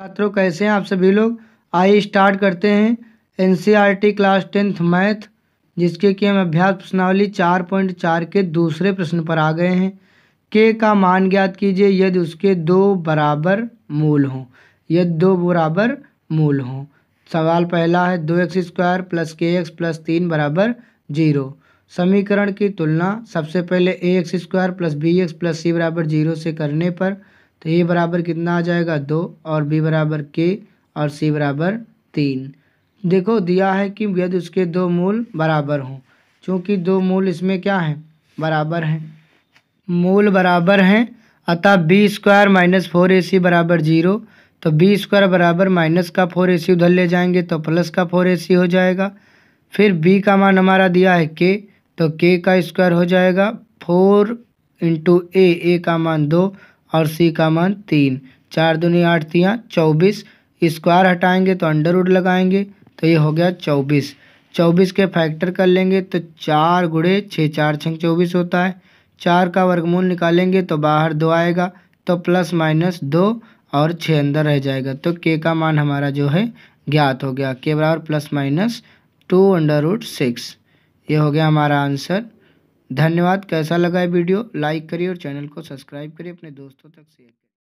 छात्रों कैसे हैं आप सभी लोग आइए स्टार्ट करते हैं एनसीईआरटी क्लास टेंथ मैथ जिसके कि हम अभ्यास प्रश्नावली चार पॉइंट चार के दूसरे प्रश्न पर आ गए हैं के का मान ज्ञात कीजिए यदि उसके दो बराबर मूल हों यदि दो बराबर मूल हों सवाल पहला है दो x square plus k x plus तीन बराबर जीरो समीकरण की तुलना सबसे पहले a x square plus b x plus c बराबर जीरो से करने पर तो ए बराबर कितना आ जाएगा दो और बी बराबर के और सी बराबर तीन देखो दिया है कि यदि उसके दो मूल बराबर हों चूँकि दो मूल इसमें क्या हैं बराबर हैं मूल बराबर हैं अतः b square minus four a c बराबर जीरो तो बी स्क्वायर बराबर माइनस का फोर ए सी उधर ले जाएंगे तो प्लस का फोर ए सी हो जाएगा फिर बी का मान हमारा दिया है के तो के का स्क्वायर हो जाएगा फोर इंटू ए ए का मान दो और सी का मान तीन चार दुनिया आठ चौबीस स्क्वायर हटाएंगे तो अंडर उड लगाएंगे तो ये हो गया चौबीस चौबीस के फैक्टर कर लेंगे तो चार गुड़े छः चार छः चौबीस होता है चार का वर्गमूल निकालेंगे तो बाहर दो आएगा तो प्लस माइनस दो और छः अंदर रह जाएगा तो के का मान हमारा जो है ज्ञात हो गया के बराबर plus minus two under root six ये हो गया हमारा आंसर धन्यवाद कैसा लगा है वीडियो लाइक करिए और चैनल को सब्सक्राइब करिए अपने दोस्तों तक शेयर